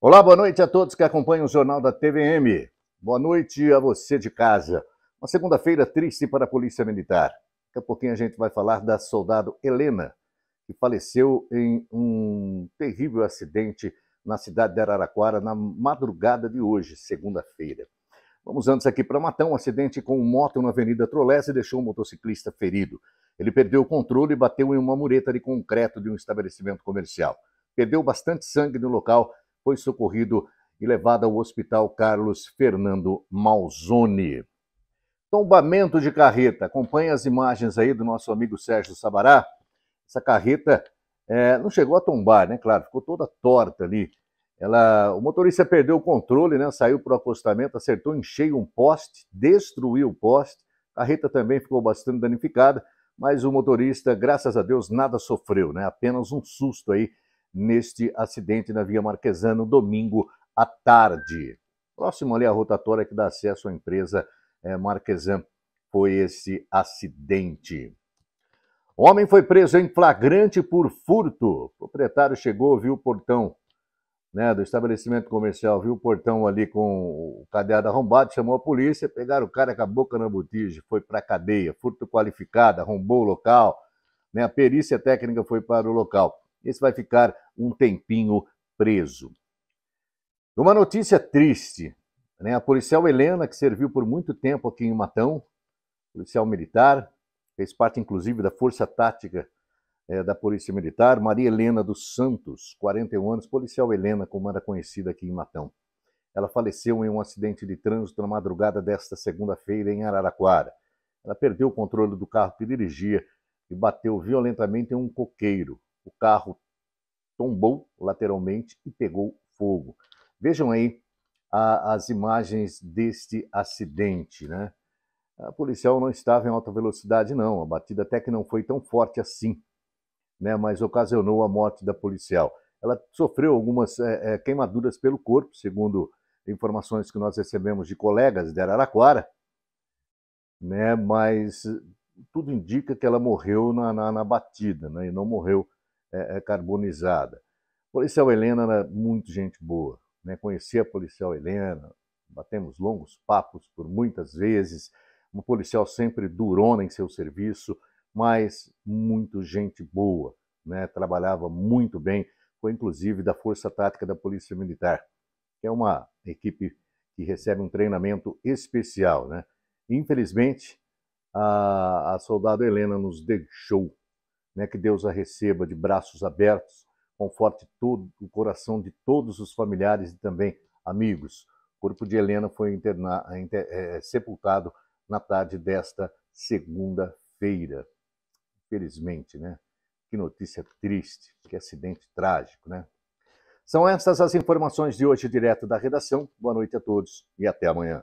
Olá, boa noite a todos que acompanham o Jornal da TVM. Boa noite a você de casa. Uma segunda-feira triste para a Polícia Militar. Daqui a pouquinho a gente vai falar da soldado Helena, que faleceu em um terrível acidente na cidade de Araraquara na madrugada de hoje, segunda-feira. Vamos antes aqui para Matão. Um acidente com moto na Avenida Trolés e deixou um motociclista ferido. Ele perdeu o controle e bateu em uma mureta de concreto de um estabelecimento comercial. Perdeu bastante sangue no local foi socorrido e levado ao Hospital Carlos Fernando Malzoni. Tombamento de carreta. Acompanhe as imagens aí do nosso amigo Sérgio Sabará. Essa carreta é, não chegou a tombar, né? Claro, ficou toda torta ali. Ela, o motorista perdeu o controle, né? Saiu para o acostamento, acertou em cheio um poste, destruiu o poste. A carreta também ficou bastante danificada, mas o motorista, graças a Deus, nada sofreu, né? Apenas um susto aí neste acidente na Via Marquesano, domingo à tarde. Próximo ali à rotatória que dá acesso à empresa é, eh, Marquesan foi esse acidente. Homem foi preso em flagrante por furto. O proprietário chegou, viu o portão né, do estabelecimento comercial, viu o portão ali com o cadeado arrombado, chamou a polícia, pegaram o cara com a boca na botija, foi para a cadeia, furto qualificado, arrombou o local, né, a perícia técnica foi para o local. Esse vai ficar um tempinho preso. Uma notícia triste, né? A policial Helena, que serviu por muito tempo aqui em Matão, policial militar, fez parte inclusive da força tática é, da Polícia Militar, Maria Helena dos Santos, 41 anos, policial Helena, como era conhecida aqui em Matão. Ela faleceu em um acidente de trânsito na madrugada desta segunda-feira em Araraquara. Ela perdeu o controle do carro que dirigia e bateu violentamente em um coqueiro o carro tombou lateralmente e pegou fogo. Vejam aí a, as imagens deste acidente, né? A policial não estava em alta velocidade, não. A batida até que não foi tão forte assim, né? Mas ocasionou a morte da policial. Ela sofreu algumas é, é, queimaduras pelo corpo, segundo informações que nós recebemos de colegas de Araraquara, né? Mas tudo indica que ela morreu na, na, na batida, né? E não morreu é, é, carbonizada. policial Helena era muito gente boa, né? conhecia a policial Helena, batemos longos papos por muitas vezes, uma policial sempre durona em seu serviço, mas muito gente boa, né? trabalhava muito bem, foi inclusive da Força Tática da Polícia Militar, que é uma equipe que recebe um treinamento especial. Né? Infelizmente, a, a soldado Helena nos deixou né, que Deus a receba de braços abertos, conforte todo o coração de todos os familiares e também amigos. O corpo de Helena foi interna, inter, é, é, sepultado na tarde desta segunda-feira. Infelizmente, né? Que notícia triste, que acidente trágico, né? São essas as informações de hoje, direto da redação. Boa noite a todos e até amanhã.